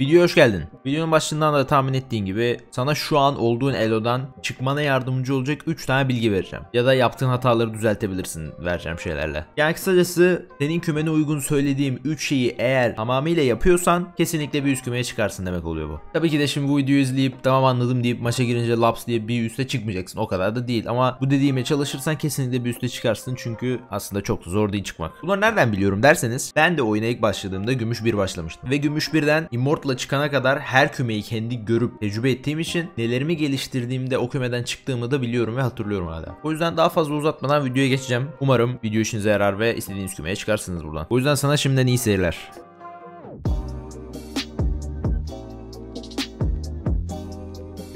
Videoya hoş geldin. Videonun başından da tahmin ettiğin gibi sana şu an olduğun elodan çıkmana yardımcı olacak 3 tane bilgi vereceğim. Ya da yaptığın hataları düzeltebilirsin vereceğim şeylerle. Yani kısacası senin kümene uygun söylediğim 3 şeyi eğer tamamıyla yapıyorsan kesinlikle bir üst kümeye çıkarsın demek oluyor bu. Tabii ki de şimdi bu videoyu izleyip tamam anladım deyip maça girince laps diye bir üste çıkmayacaksın. O kadar da değil ama bu dediğime çalışırsan kesinlikle bir üste çıkarsın çünkü aslında çok zor değil çıkmak. Bunları nereden biliyorum derseniz ben de oyuna ilk başladığımda gümüş 1 başlamıştım. Ve gümüş 1'den Immortal topla çıkana kadar her kümeyi kendi görüp tecrübe ettiğim için nelerimi geliştirdiğimde o kümeden çıktığımı da biliyorum ve hatırlıyorum hala. O yüzden daha fazla uzatmadan videoya geçeceğim. Umarım video işinize yarar ve istediğiniz kümeye çıkarsınız buradan. O yüzden sana şimdiden iyi seyirler.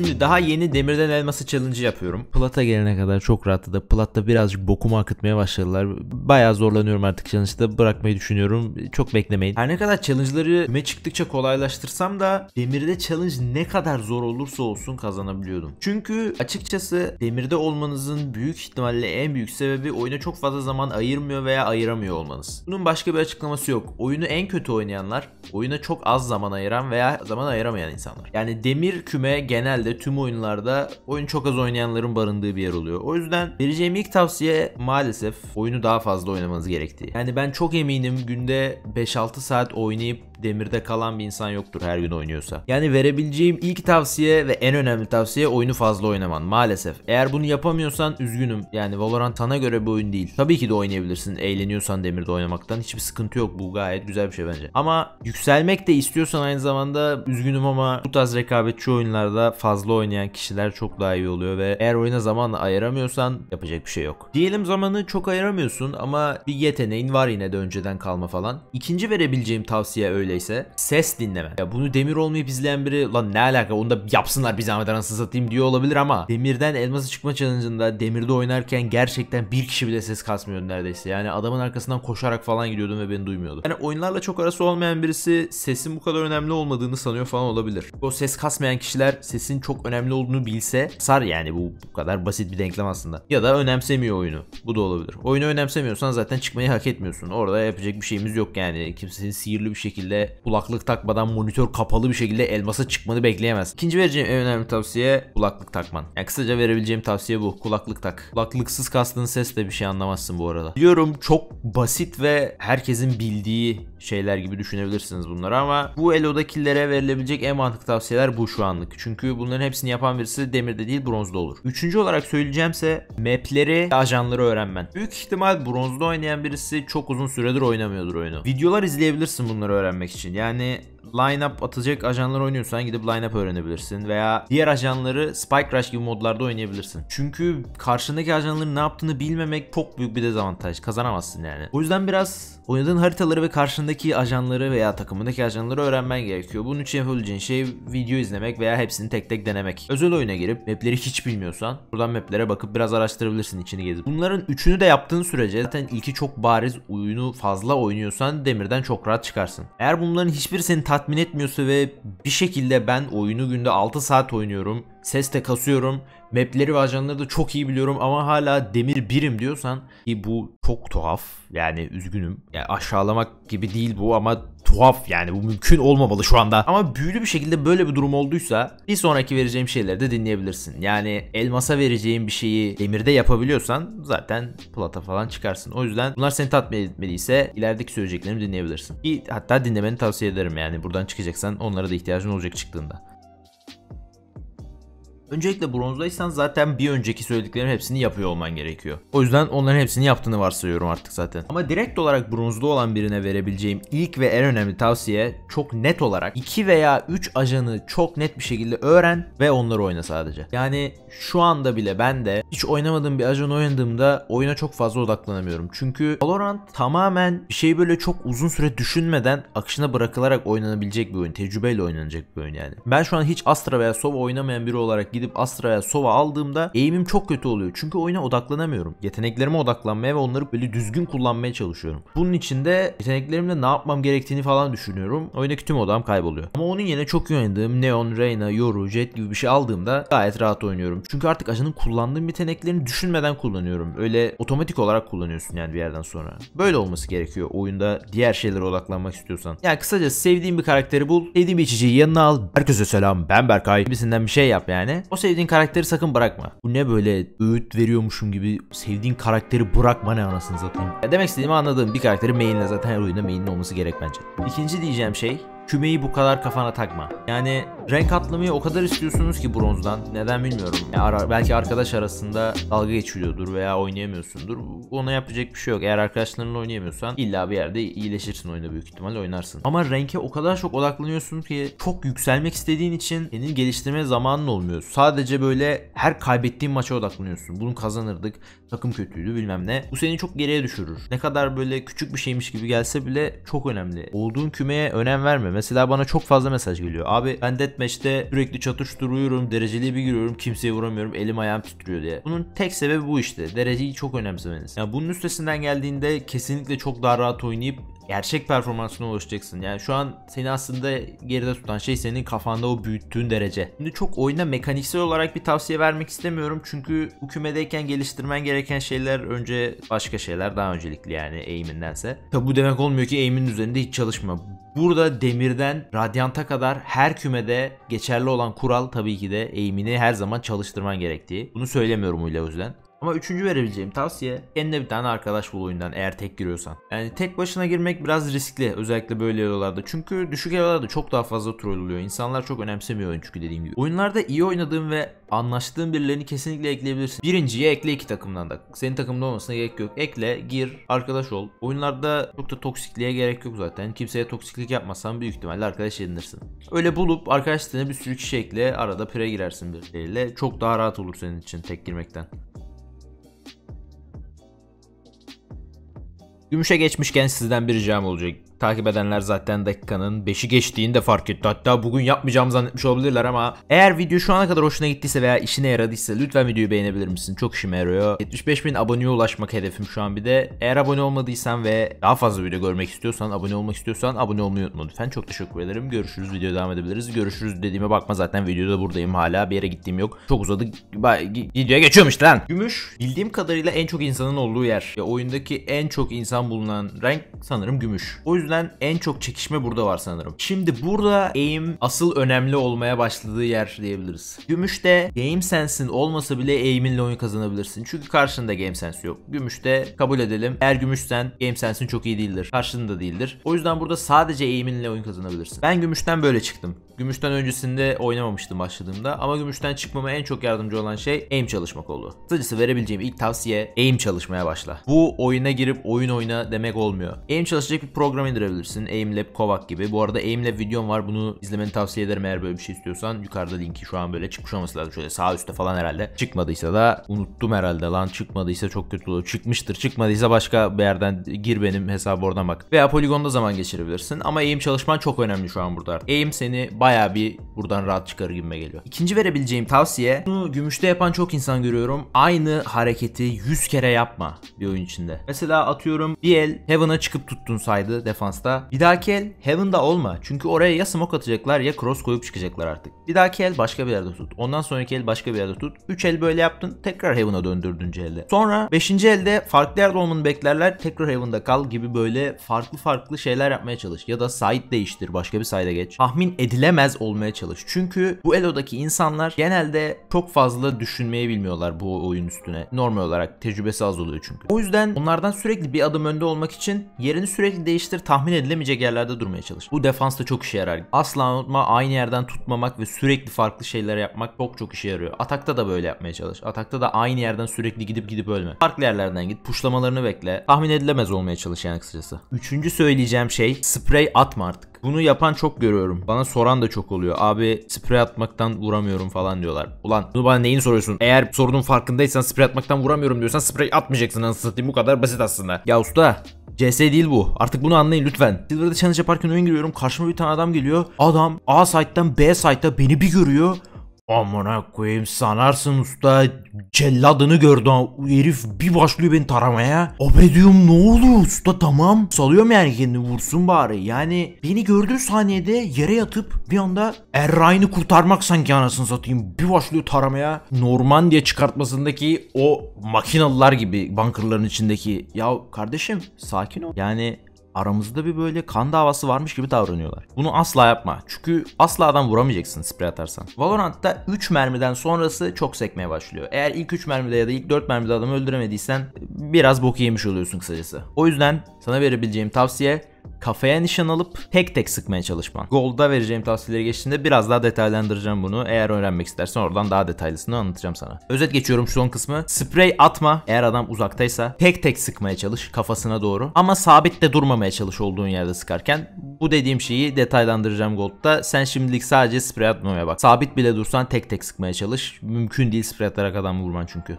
Şimdi daha yeni demirden elması challenge yapıyorum. Plata gelene kadar çok rahatladı. Platta birazcık bokumu akıtmaya başladılar. Bayağı zorlanıyorum artık challenge'da. Bırakmayı düşünüyorum. Çok beklemeyin. Her ne kadar challenge'ları me çıktıkça kolaylaştırsam da demirde challenge ne kadar zor olursa olsun kazanabiliyordum. Çünkü açıkçası demirde olmanızın büyük ihtimalle en büyük sebebi oyuna çok fazla zaman ayırmıyor veya ayıramıyor olmanız. Bunun başka bir açıklaması yok. Oyunu en kötü oynayanlar, oyuna çok az zaman ayıran veya zaman ayıramayan insanlar. Yani demir küme genelde genelde tüm oyunlarda oyun çok az oynayanların barındığı bir yer oluyor. O yüzden vereceğim ilk tavsiye maalesef oyunu daha fazla oynamanız gerektiği. Yani ben çok eminim günde 5-6 saat oynayıp demirde kalan bir insan yoktur her gün oynuyorsa. Yani verebileceğim ilk tavsiye ve en önemli tavsiye oyunu fazla oynaman maalesef. Eğer bunu yapamıyorsan üzgünüm. Yani Valorant sana göre bir oyun değil. Tabii ki de oynayabilirsin eğleniyorsan demirde oynamaktan. Hiçbir sıkıntı yok. Bu gayet güzel bir şey bence. Ama yükselmek de istiyorsan aynı zamanda üzgünüm ama bu tarz rekabetçi oyunlarda fazla oynayan kişiler çok daha iyi oluyor ve eğer oyuna zaman ayıramıyorsan yapacak bir şey yok. Diyelim zamanı çok ayıramıyorsun ama bir yeteneğin var yine de önceden kalma falan. İkinci verebileceğim tavsiye öyle öyleyse ses dinleme. Ya bunu demir olmayıp izleyen biri lan ne alaka onu da yapsınlar bir zahmet anasını satayım diyor olabilir ama demirden elmasa çıkma challenge'ında demirde oynarken gerçekten bir kişi bile ses kasmıyor neredeyse. Yani adamın arkasından koşarak falan gidiyordum ve beni duymuyordu. Yani oyunlarla çok arası olmayan birisi sesin bu kadar önemli olmadığını sanıyor falan olabilir. O ses kasmayan kişiler sesin çok önemli olduğunu bilse sar yani bu bu kadar basit bir denklem aslında. Ya da önemsemiyor oyunu. Bu da olabilir. Oyunu önemsemiyorsan zaten çıkmayı hak etmiyorsun. Orada yapacak bir şeyimiz yok yani. Kimsenin sihirli bir şekilde kulaklık takmadan monitör kapalı bir şekilde elmasa çıkmanı bekleyemez. İkinci vereceğim en önemli tavsiye kulaklık takman. Yani kısaca verebileceğim tavsiye bu. Kulaklık tak. Kulaklıksız kastığın ses de bir şey anlamazsın bu arada. Biliyorum çok basit ve herkesin bildiği şeyler gibi düşünebilirsiniz bunları ama bu Elo'dakilere verilebilecek en mantıklı tavsiyeler bu şu anlık. Çünkü bunların hepsini yapan birisi demirde değil bronzda olur. Üçüncü olarak söyleyeceğimse mapleri ajanları öğrenmen. Büyük ihtimal bronzda oynayan birisi çok uzun süredir oynamıyordur oyunu. Videolar izleyebilirsin bunları öğrenmek 时间呢。line-up atacak ajanları oynuyorsan gidip line-up öğrenebilirsin veya diğer ajanları Spike Rush gibi modlarda oynayabilirsin. Çünkü karşındaki ajanların ne yaptığını bilmemek çok büyük bir dezavantaj. Kazanamazsın yani. O yüzden biraz oynadığın haritaları ve karşındaki ajanları veya takımındaki ajanları öğrenmen gerekiyor. Bunun için yapabileceğin şey video izlemek veya hepsini tek tek denemek. Özel oyuna girip mapleri hiç bilmiyorsan buradan maplere bakıp biraz araştırabilirsin içini gezip. Bunların üçünü de yaptığın sürece zaten ilki çok bariz oyunu fazla oynuyorsan demirden çok rahat çıkarsın. Eğer bunların hiçbiri seni tatmin tatmin etmiyorsa ve bir şekilde ben oyunu günde 6 saat oynuyorum, ses de kasıyorum, mapleri ve ajanları da çok iyi biliyorum ama hala demir birim diyorsan ki bu çok tuhaf yani üzgünüm. Yani aşağılamak gibi değil bu ama tuhaf yani bu mümkün olmamalı şu anda. Ama büyülü bir şekilde böyle bir durum olduysa bir sonraki vereceğim şeyleri de dinleyebilirsin. Yani elmasa vereceğim bir şeyi demirde yapabiliyorsan zaten plata falan çıkarsın. O yüzden bunlar seni tatmin etmediyse ilerideki söyleyeceklerimi dinleyebilirsin. hatta dinlemeni tavsiye ederim yani buradan çıkacaksan onlara da ihtiyacın olacak çıktığında. Öncelikle bronzdaysan zaten bir önceki söylediklerimin hepsini yapıyor olman gerekiyor. O yüzden onların hepsini yaptığını varsayıyorum artık zaten. Ama direkt olarak bronzlu olan birine verebileceğim ilk ve en önemli tavsiye çok net olarak 2 veya 3 ajanı çok net bir şekilde öğren ve onları oyna sadece. Yani şu anda bile ben de hiç oynamadığım bir ajan oynadığımda oyuna çok fazla odaklanamıyorum. Çünkü Valorant tamamen bir şeyi böyle çok uzun süre düşünmeden akışına bırakılarak oynanabilecek bir oyun. Tecrübeyle oynanacak bir oyun yani. Ben şu an hiç Astra veya Sova oynamayan biri olarak gidip Astra'ya Sova aldığımda eğimim çok kötü oluyor. Çünkü oyuna odaklanamıyorum. Yeteneklerime odaklanmaya ve onları böyle düzgün kullanmaya çalışıyorum. Bunun için de yeteneklerimle ne yapmam gerektiğini falan düşünüyorum. Oyundaki tüm odam kayboluyor. Ama onun yerine çok iyi oynadığım Neon, Reyna, Yoru, Jet gibi bir şey aldığımda gayet rahat oynuyorum. Çünkü artık ajanın kullandığım yeteneklerini düşünmeden kullanıyorum. Öyle otomatik olarak kullanıyorsun yani bir yerden sonra. Böyle olması gerekiyor oyunda diğer şeylere odaklanmak istiyorsan. Yani kısacası sevdiğin bir karakteri bul, sevdiğin bir içeceği yanına al. Herkese selam ben Berkay. Birisinden bir şey yap yani. O sevdiğin karakteri sakın bırakma. Bu ne böyle öğüt veriyormuşum gibi sevdiğin karakteri bırakma ne anasını satayım. Ya demek istediğimi anladım. Bir karakteri mainle zaten her oyunda mainin olması gerek bence. İkinci diyeceğim şey kümeyi bu kadar kafana takma. Yani renk atlamayı o kadar istiyorsunuz ki bronzdan. Neden bilmiyorum. Yani ara, belki arkadaş arasında dalga geçiliyordur veya oynayamıyorsundur. Ona yapacak bir şey yok. Eğer arkadaşlarınla oynayamıyorsan illa bir yerde iyileşirsin oyunda büyük ihtimalle oynarsın. Ama renke o kadar çok odaklanıyorsun ki çok yükselmek istediğin için senin geliştirme zamanın olmuyor. Sadece böyle her kaybettiğin maça odaklanıyorsun. Bunu kazanırdık. Takım kötüydü bilmem ne. Bu seni çok geriye düşürür. Ne kadar böyle küçük bir şeymiş gibi gelse bile çok önemli. Olduğun kümeye önem vermeme Mesela bana çok fazla mesaj geliyor. Abi ben deathmatch'te sürekli çatıştırıyorum, dereceli bir giriyorum, kimseye vuramıyorum, elim ayağım titriyor diye. Bunun tek sebebi bu işte. Dereceyi çok önemsemeniz. Yani bunun üstesinden geldiğinde kesinlikle çok daha rahat oynayıp gerçek performansına ulaşacaksın. Yani şu an seni aslında geride tutan şey senin kafanda o büyüttüğün derece. Şimdi çok oyuna mekaniksel olarak bir tavsiye vermek istemiyorum. Çünkü bu kümedeyken geliştirmen gereken şeyler önce başka şeyler daha öncelikli yani eğimindense. Tabi bu demek olmuyor ki eğimin üzerinde hiç çalışma. Burada demirden radyanta kadar her kümede geçerli olan kural tabii ki de eğimini her zaman çalıştırman gerektiği. Bunu söylemiyorum o yüzden. Ama üçüncü verebileceğim tavsiye kendine bir tane arkadaş bul oyundan eğer tek giriyorsan. Yani tek başına girmek biraz riskli özellikle böyle yollarda. Çünkü düşük yollarda çok daha fazla troll oluyor. İnsanlar çok önemsemiyor oyun çünkü dediğim gibi. Oyunlarda iyi oynadığım ve anlaştığın birilerini kesinlikle ekleyebilirsin. Birinciye ekle iki takımdan da. Senin takımda olmasına gerek yok. Ekle, gir, arkadaş ol. Oyunlarda çok da toksikliğe gerek yok zaten. Kimseye toksiklik yapmazsan büyük ihtimalle arkadaş edinirsin. Öyle bulup arkadaş bir sürü kişi ekle. Arada pire girersin bir birileriyle. Çok daha rahat olur senin için tek girmekten. Gümüşe geçmişken sizden bir ricam olacak. Takip edenler zaten dakikanın 5'i geçtiğini de fark etti. Hatta bugün yapmayacağımı zannetmiş olabilirler ama eğer video şu ana kadar hoşuna gittiyse veya işine yaradıysa lütfen videoyu beğenebilir misin? Çok işime yarıyor. 75 bin aboneye ulaşmak hedefim şu an bir de. Eğer abone olmadıysan ve daha fazla video görmek istiyorsan, abone olmak istiyorsan abone olmayı unutma lütfen. Çok teşekkür ederim. Görüşürüz. Videoya devam edebiliriz. Görüşürüz dediğime bakma zaten videoda buradayım hala. Bir yere gittiğim yok. Çok uzadı. Videoya geçiyormuş lan. Gümüş bildiğim kadarıyla en çok insanın olduğu yer. Ya oyundaki en çok insan bulunan renk sanırım gümüş. O yüzden yüzden en çok çekişme burada var sanırım. Şimdi burada aim asıl önemli olmaya başladığı yer diyebiliriz. Gümüşte game sense'in olmasa bile aim'inle oyun kazanabilirsin. Çünkü karşında game sense yok. Gümüşte kabul edelim. Eğer gümüşsen game sense'in çok iyi değildir. Karşında değildir. O yüzden burada sadece aim'inle oyun kazanabilirsin. Ben gümüşten böyle çıktım. Gümüşten öncesinde oynamamıştım başladığımda ama gümüşten çıkmama en çok yardımcı olan şey aim çalışmak oldu. Kısacası verebileceğim ilk tavsiye aim çalışmaya başla. Bu oyuna girip oyun oyna demek olmuyor. Aim çalışacak bir program indirebilirsin. Aimlab Kovac gibi. Bu arada Aimlab videom var. Bunu izlemeni tavsiye ederim eğer böyle bir şey istiyorsan. Yukarıda linki şu an böyle çıkmış olması lazım. Şöyle sağ üstte falan herhalde. Çıkmadıysa da unuttum herhalde lan. Çıkmadıysa çok kötü olur. Çıkmıştır. Çıkmadıysa başka bir yerden gir benim hesabı oradan bak. Veya poligonda zaman geçirebilirsin. Ama aim çalışman çok önemli şu an burada. Aim seni bayağı baya bir buradan rahat çıkarır gibime geliyor. İkinci verebileceğim tavsiye bunu gümüşte yapan çok insan görüyorum. Aynı hareketi 100 kere yapma bir oyun içinde. Mesela atıyorum bir el Heaven'a çıkıp tuttun saydı defansta. Bir dahaki el Heaven'da olma. Çünkü oraya ya smoke atacaklar ya cross koyup çıkacaklar artık. Bir dahaki el başka bir yerde tut. Ondan sonraki el başka bir yerde tut. 3 el böyle yaptın tekrar Heaven'a döndürdüğünce elde. Sonra 5. elde farklı yerde olmanı beklerler. Tekrar Heaven'da kal gibi böyle farklı farklı şeyler yapmaya çalış. Ya da site değiştir başka bir site'e geç. Tahmin edilemez bilemez olmaya çalış. Çünkü bu elodaki insanlar genelde çok fazla düşünmeyi bilmiyorlar bu oyun üstüne. Normal olarak tecrübesi az oluyor çünkü. O yüzden onlardan sürekli bir adım önde olmak için yerini sürekli değiştir tahmin edilemeyecek yerlerde durmaya çalış. Bu defans da çok işe yarar. Asla unutma aynı yerden tutmamak ve sürekli farklı şeyler yapmak çok çok işe yarıyor. Atakta da böyle yapmaya çalış. Atakta da aynı yerden sürekli gidip gidip ölme. Farklı yerlerden git. Puşlamalarını bekle. Tahmin edilemez olmaya çalış yani kısacası. Üçüncü söyleyeceğim şey sprey atma artık. Bunu yapan çok görüyorum. Bana soran da çok oluyor. Abi sprey atmaktan vuramıyorum falan diyorlar. Ulan bunu bana neyin soruyorsun? Eğer sorunun farkındaysan sprey atmaktan vuramıyorum diyorsan sprey atmayacaksın anasını satayım. Bu kadar basit aslında. Ya usta CS değil bu. Artık bunu anlayın lütfen. Silver'da challenge yaparken oyun giriyorum. Karşıma bir tane adam geliyor. Adam A site'den B site'a beni bir görüyor. Amına koyayım sanarsın usta celladını gördü herif bir başlıyor beni taramaya. Abi ne oluyor usta tamam. Salıyorum yani kendini vursun bari. Yani beni gördüğü saniyede yere yatıp bir anda Erray'ını kurtarmak sanki anasını satayım. Bir başlıyor taramaya. Normandiya çıkartmasındaki o makinalılar gibi bunkerların içindeki. Ya kardeşim sakin ol. Yani aramızda bir böyle kan davası varmış gibi davranıyorlar. Bunu asla yapma. Çünkü asla adam vuramayacaksın sprey atarsan. Valorant'ta 3 mermiden sonrası çok sekmeye başlıyor. Eğer ilk 3 mermide ya da ilk 4 mermide adamı öldüremediysen biraz bok yemiş oluyorsun kısacası. O yüzden sana verebileceğim tavsiye kafaya nişan alıp tek tek sıkmaya çalışman. Gold'da vereceğim tavsiyeleri geçtiğinde biraz daha detaylandıracağım bunu. Eğer öğrenmek istersen oradan daha detaylısını anlatacağım sana. Özet geçiyorum şu son kısmı. Sprey atma eğer adam uzaktaysa. Tek tek sıkmaya çalış kafasına doğru. Ama sabit de durmamaya çalış olduğun yerde sıkarken. Bu dediğim şeyi detaylandıracağım Gold'da. Sen şimdilik sadece sprey atmamaya bak. Sabit bile dursan tek tek sıkmaya çalış. Mümkün değil sprey atarak adam vurman çünkü.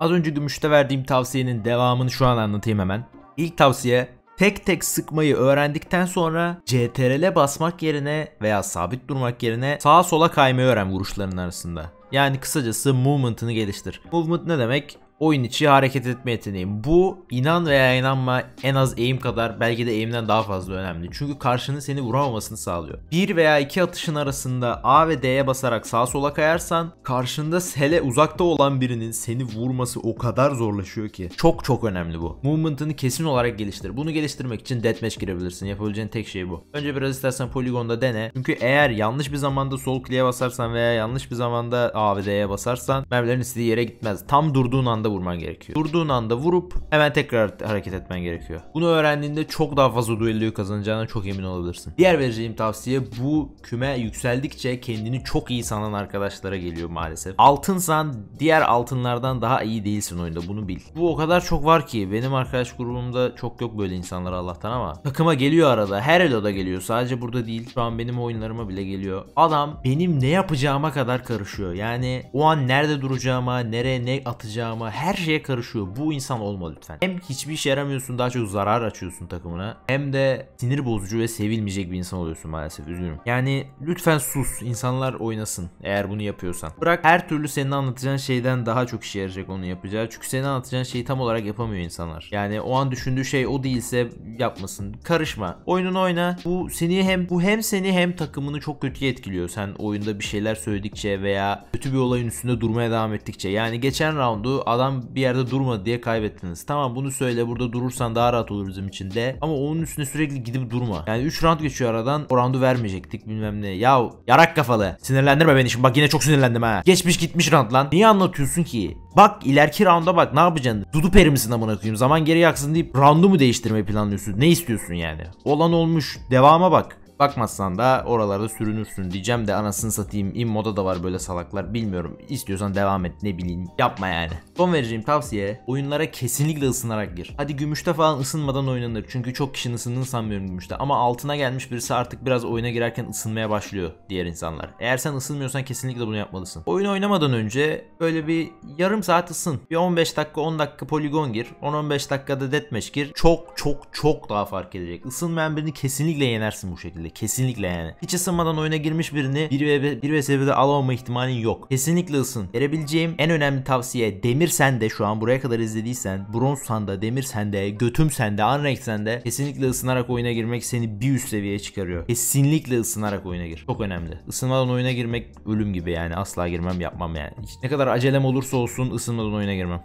Az önce gümüşte verdiğim tavsiyenin devamını şu an anlatayım hemen. İlk tavsiye tek tek sıkmayı öğrendikten sonra CTRL'e basmak yerine veya sabit durmak yerine sağa sola kaymayı öğren vuruşların arasında. Yani kısacası movement'ını geliştir. Movement ne demek? oyun içi hareket etme yeteneğim. Bu inan veya inanma en az eğim kadar belki de eğimden daha fazla önemli. Çünkü karşının seni vuramamasını sağlıyor. Bir veya iki atışın arasında A ve D'ye basarak sağa sola kayarsan karşında sele uzakta olan birinin seni vurması o kadar zorlaşıyor ki. Çok çok önemli bu. Movement'ını kesin olarak geliştir. Bunu geliştirmek için deathmatch girebilirsin. Yapabileceğin tek şey bu. Önce biraz istersen poligonda dene. Çünkü eğer yanlış bir zamanda sol kliye basarsan veya yanlış bir zamanda A ve D'ye basarsan mermilerin istediği yere gitmez. Tam durduğun anda anda vurman gerekiyor. Durduğun anda vurup hemen tekrar hareket etmen gerekiyor. Bunu öğrendiğinde çok daha fazla duelloyu kazanacağına çok emin olabilirsin. Diğer vereceğim tavsiye bu küme yükseldikçe kendini çok iyi sanan arkadaşlara geliyor maalesef. Altınsan diğer altınlardan daha iyi değilsin oyunda bunu bil. Bu o kadar çok var ki benim arkadaş grubumda çok yok böyle insanlar Allah'tan ama takıma geliyor arada her eloda geliyor sadece burada değil şu an benim oyunlarıma bile geliyor. Adam benim ne yapacağıma kadar karışıyor yani o an nerede duracağıma nereye ne atacağıma her şeye karışıyor. Bu insan olma lütfen. Hem hiçbir işe yaramıyorsun daha çok zarar açıyorsun takımına. Hem de sinir bozucu ve sevilmeyecek bir insan oluyorsun maalesef üzgünüm. Yani lütfen sus insanlar oynasın eğer bunu yapıyorsan. Bırak her türlü senin anlatacağın şeyden daha çok işe yarayacak onu yapacağı. Çünkü senin anlatacağın şeyi tam olarak yapamıyor insanlar. Yani o an düşündüğü şey o değilse yapmasın. Karışma. Oyununu oyna. Bu seni hem bu hem seni hem takımını çok kötü etkiliyor. Sen oyunda bir şeyler söyledikçe veya kötü bir olayın üstünde durmaya devam ettikçe. Yani geçen roundu adam adam bir yerde durmadı diye kaybettiniz. Tamam bunu söyle burada durursan daha rahat olur bizim için de. Ama onun üstüne sürekli gidip durma. Yani 3 round geçiyor aradan. O roundu vermeyecektik bilmem ne. Ya yarak kafalı. Sinirlendirme beni şimdi. Bak yine çok sinirlendim ha. Geçmiş gitmiş round lan. Niye anlatıyorsun ki? Bak ileriki rounda bak ne yapacaksın? Dudu peri misin amına koyayım? Zaman geri yaksın deyip roundu mu değiştirmeyi planlıyorsun? Ne istiyorsun yani? Olan olmuş. Devama bak. Bakmazsan da oralarda sürünürsün diyeceğim de anasını satayım moda da var böyle salaklar bilmiyorum. İstiyorsan devam et ne bileyim yapma yani. Son vereceğim tavsiye oyunlara kesinlikle ısınarak gir. Hadi gümüşte falan ısınmadan oynanır çünkü çok kişinin ısındığını sanmıyorum gümüşte ama altına gelmiş birisi artık biraz oyuna girerken ısınmaya başlıyor diğer insanlar. Eğer sen ısınmıyorsan kesinlikle bunu yapmalısın. Oyun oynamadan önce böyle bir yarım saat ısın. Bir 15 dakika 10 dakika poligon gir. 10-15 dakikada detmeş gir. Çok çok çok daha fark edecek. Isınmayan birini kesinlikle yenersin bu şekilde şekilde. Kesinlikle yani. Hiç ısınmadan oyuna girmiş birini 1 ve 1 ve seviyede alamama ihtimalin yok. Kesinlikle ısın. Verebileceğim en önemli tavsiye Demir sende şu an buraya kadar izlediysen Bronz sende, Demir sende, Götüm sende, Unrank sende kesinlikle ısınarak oyuna girmek seni bir üst seviyeye çıkarıyor. Kesinlikle ısınarak oyuna gir. Çok önemli. Isınmadan oyuna girmek ölüm gibi yani asla girmem yapmam yani. Hiç ne kadar acelem olursa olsun ısınmadan oyuna girmem.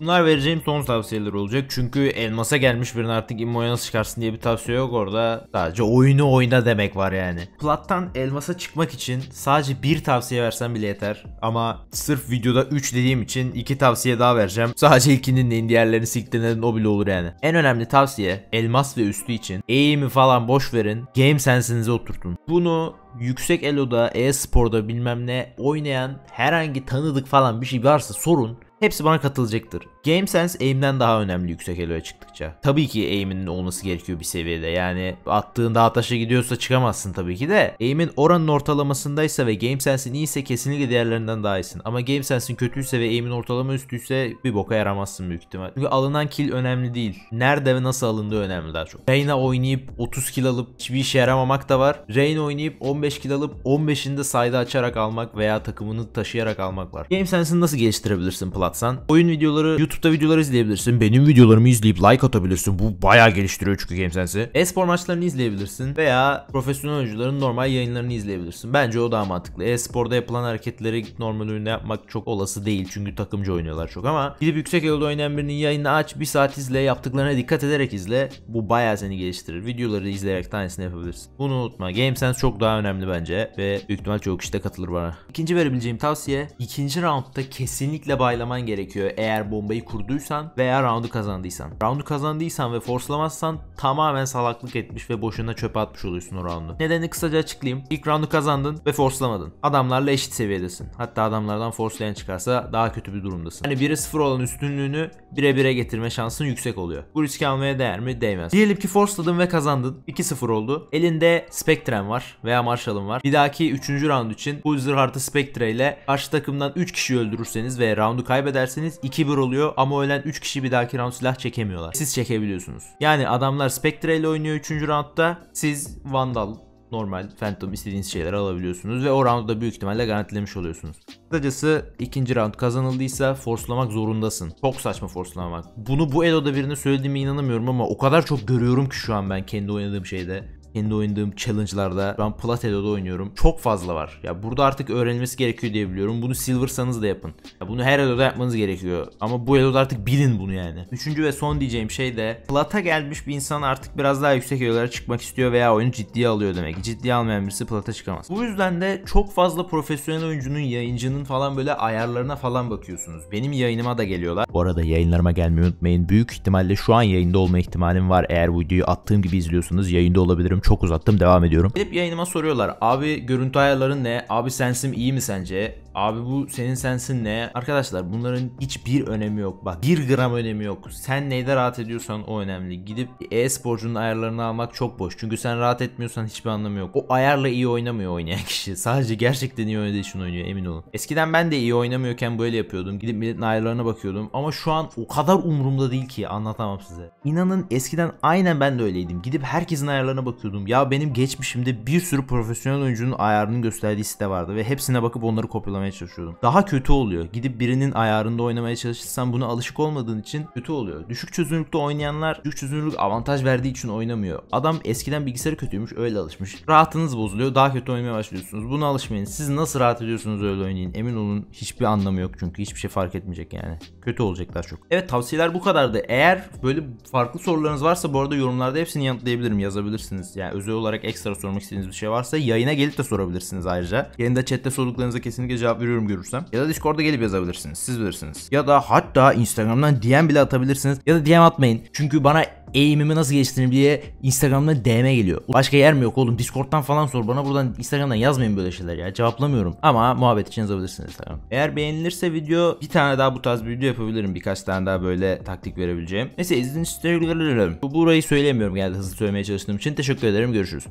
Bunlar vereceğim son tavsiyeler olacak. Çünkü elmasa gelmiş birini artık immoya nasıl çıkarsın diye bir tavsiye yok orada. Sadece oyunu oyna demek var yani. Plattan elmasa çıkmak için sadece bir tavsiye versen bile yeter. Ama sırf videoda 3 dediğim için 2 tavsiye daha vereceğim. Sadece ilkini dinleyin diğerlerini siktirin o bile olur yani. En önemli tavsiye elmas ve üstü için eğimi falan boş verin. Game sensinize oturtun. Bunu yüksek eloda, e-sporda bilmem ne oynayan herhangi tanıdık falan bir şey varsa sorun Hepsi bana katılacaktır. GameSense aim'den daha önemli yüksek eloya çıktıkça. Tabii ki aim'inin olması gerekiyor bir seviyede. Yani attığın daha taşa gidiyorsa çıkamazsın tabii ki de. Aim'in oranın ortalamasındaysa ve GameSense'in iyiyse kesinlikle diğerlerinden daha iyisin. Ama GameSense'in kötüyse ve aim'in ortalama üstüyse bir boka yaramazsın büyük ihtimal. Çünkü alınan kill önemli değil. Nerede ve nasıl alındığı önemli daha çok. Reyna oynayıp 30 kill alıp hiçbir işe yaramamak da var. Reyna oynayıp 15 kill alıp 15'ini de sayda açarak almak veya takımını taşıyarak almak var. GameSense'ini nasıl geliştirebilirsin Platsan? Oyun videoları YouTube YouTube'da videoları izleyebilirsin. Benim videolarımı izleyip like atabilirsin. Bu bayağı geliştiriyor çünkü GameSense'i. e maçlarını izleyebilirsin veya profesyonel oyuncuların normal yayınlarını izleyebilirsin. Bence o daha mantıklı. E-sporda yapılan hareketleri normal oyunda yapmak çok olası değil çünkü takımcı oynuyorlar çok ama gidip yüksek elde oynayan birinin yayını aç bir saat izle yaptıklarına dikkat ederek izle. Bu bayağı seni geliştirir. Videoları izleyerek tanesini yapabilirsin. Bunu unutma. GameSense çok daha önemli bence ve büyük ihtimal çok işte katılır bana. İkinci verebileceğim tavsiye ikinci roundda kesinlikle baylaman gerekiyor eğer bombayı sırayı kurduysan veya roundu kazandıysan. Roundu kazandıysan ve forslamazsan tamamen salaklık etmiş ve boşuna çöpe atmış oluyorsun o roundu. Nedeni kısaca açıklayayım. İlk roundu kazandın ve forslamadın. Adamlarla eşit seviyedesin. Hatta adamlardan forslayan çıkarsa daha kötü bir durumdasın. Hani 1'e 0 olan üstünlüğünü 1'e 1'e getirme şansın yüksek oluyor. Bu riski almaya değer mi? Değmez. Diyelim ki forsladın ve kazandın. 2-0 oldu. Elinde Spectre'm var veya Marshall'ın var. Bir dahaki 3. round için bu zırhartı Spectre ile karşı takımdan 3 kişi öldürürseniz ve roundu kaybederseniz 2-1 oluyor çekiyor ama ölen 3 kişi bir dahaki round silah çekemiyorlar. Siz çekebiliyorsunuz. Yani adamlar Spectre ile oynuyor 3. roundda. Siz Vandal, normal Phantom istediğiniz şeyler alabiliyorsunuz ve o roundu da büyük ihtimalle garantilemiş oluyorsunuz. Kısacası ikinci round kazanıldıysa forslamak zorundasın. Çok saçma forslamak. Bunu bu Elo'da birine söylediğime inanamıyorum ama o kadar çok görüyorum ki şu an ben kendi oynadığım şeyde. Kendi oynadığım challenge'larda ben Platedo'da oynuyorum. Çok fazla var. Ya burada artık öğrenilmesi gerekiyor diye biliyorum. Bunu Silver'sanız da yapın. Ya bunu her eloda yapmanız gerekiyor. Ama bu eloda artık bilin bunu yani. Üçüncü ve son diyeceğim şey de Plata gelmiş bir insan artık biraz daha yüksek elolara çıkmak istiyor veya oyunu ciddiye alıyor demek. Ciddiye almayan birisi Plata çıkamaz. Bu yüzden de çok fazla profesyonel oyuncunun, yayıncının falan böyle ayarlarına falan bakıyorsunuz. Benim yayınıma da geliyorlar. Bu arada yayınlarıma gelmeyi unutmayın. Büyük ihtimalle şu an yayında olma ihtimalim var. Eğer videoyu attığım gibi izliyorsanız yayında olabilirim Bilmiyorum çok uzattım devam ediyorum. Hep yayınıma soruyorlar abi görüntü ayarların ne? Abi sensim iyi mi sence? Abi bu senin sensin ne? Arkadaşlar bunların hiçbir önemi yok. Bak bir gram önemi yok. Sen neyde rahat ediyorsan o önemli. Gidip e-sporcunun ayarlarını almak çok boş. Çünkü sen rahat etmiyorsan hiçbir anlamı yok. O ayarla iyi oynamıyor oynayan kişi. Sadece gerçekten iyi oynadığı için oynuyor emin olun. Eskiden ben de iyi oynamıyorken böyle yapıyordum. Gidip milletin ayarlarına bakıyordum. Ama şu an o kadar umurumda değil ki anlatamam size. İnanın eskiden aynen ben de öyleydim. Gidip herkesin ayarlarına bakıyordum. Ya benim geçmişimde bir sürü profesyonel oyuncunun ayarını gösterdiği site vardı ve hepsine bakıp onları kopyalamıştım uygulamaya çalışıyordum. Daha kötü oluyor. Gidip birinin ayarında oynamaya çalışırsan buna alışık olmadığın için kötü oluyor. Düşük çözünürlükte oynayanlar düşük çözünürlük avantaj verdiği için oynamıyor. Adam eskiden bilgisayarı kötüymüş öyle alışmış. Rahatınız bozuluyor daha kötü oynamaya başlıyorsunuz. Buna alışmayın. Siz nasıl rahat ediyorsunuz öyle oynayın. Emin olun hiçbir anlamı yok çünkü hiçbir şey fark etmeyecek yani. Kötü olacaklar çok. Evet tavsiyeler bu kadardı. Eğer böyle farklı sorularınız varsa bu arada yorumlarda hepsini yanıtlayabilirim yazabilirsiniz. Yani özel olarak ekstra sormak istediğiniz bir şey varsa yayına gelip de sorabilirsiniz ayrıca. Yayında chatte sorduklarınıza kesinlikle cevap cevap veriyorum görürsem. Ya da Discord'a gelip yazabilirsiniz. Siz bilirsiniz. Ya da hatta Instagram'dan DM bile atabilirsiniz. Ya da DM atmayın. Çünkü bana eğimimi nasıl geçtiğini diye Instagram'da DM geliyor. Başka yer mi yok oğlum? Discord'dan falan sor. Bana buradan Instagram'dan yazmayın böyle şeyler ya. Cevaplamıyorum. Ama muhabbet için yazabilirsiniz Instagram. Eğer beğenilirse video bir tane daha bu tarz bir video yapabilirim. Birkaç tane daha böyle taktik verebileceğim. Neyse izin isterim. Burayı söyleyemiyorum Yani hızlı söylemeye çalıştığım için. Teşekkür ederim. Görüşürüz.